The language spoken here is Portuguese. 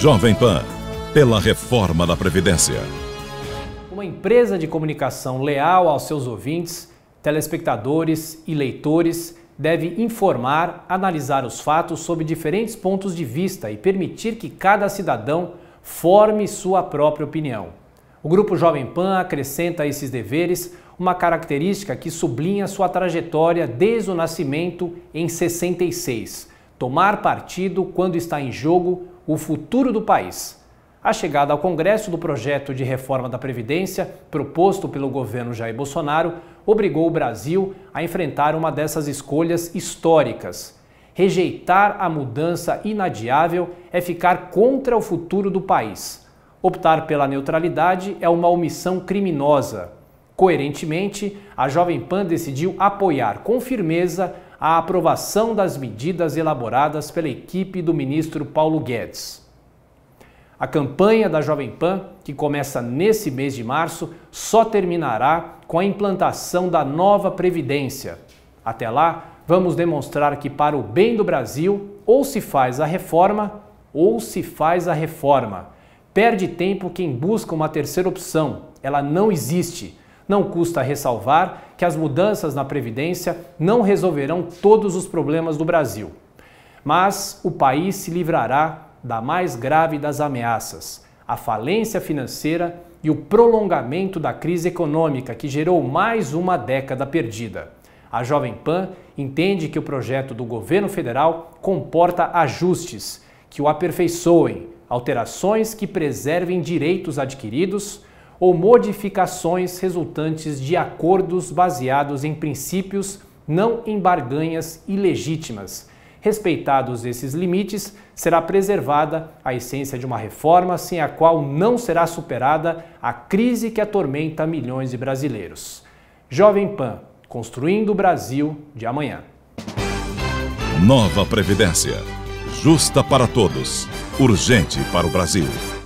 Jovem Pan pela reforma da Previdência. Uma empresa de comunicação leal aos seus ouvintes, telespectadores e leitores deve informar, analisar os fatos sob diferentes pontos de vista e permitir que cada cidadão forme sua própria opinião. O Grupo Jovem Pan acrescenta a esses deveres uma característica que sublinha sua trajetória desde o nascimento em 66: tomar partido quando está em jogo o futuro do país. A chegada ao Congresso do projeto de reforma da Previdência, proposto pelo governo Jair Bolsonaro, obrigou o Brasil a enfrentar uma dessas escolhas históricas. Rejeitar a mudança inadiável é ficar contra o futuro do país. Optar pela neutralidade é uma omissão criminosa. Coerentemente, a Jovem Pan decidiu apoiar com firmeza a aprovação das medidas elaboradas pela equipe do ministro Paulo Guedes. A campanha da Jovem Pan, que começa nesse mês de março, só terminará com a implantação da nova Previdência. Até lá, vamos demonstrar que, para o bem do Brasil, ou se faz a reforma, ou se faz a reforma. Perde tempo quem busca uma terceira opção, ela não existe. Não custa ressalvar que as mudanças na Previdência não resolverão todos os problemas do Brasil. Mas o país se livrará da mais grave das ameaças, a falência financeira e o prolongamento da crise econômica que gerou mais uma década perdida. A Jovem Pan entende que o projeto do governo federal comporta ajustes que o aperfeiçoem, alterações que preservem direitos adquiridos, ou modificações resultantes de acordos baseados em princípios, não em barganhas ilegítimas. Respeitados esses limites, será preservada a essência de uma reforma sem a qual não será superada a crise que atormenta milhões de brasileiros. Jovem Pan, construindo o Brasil de amanhã. Nova Previdência. Justa para todos. Urgente para o Brasil.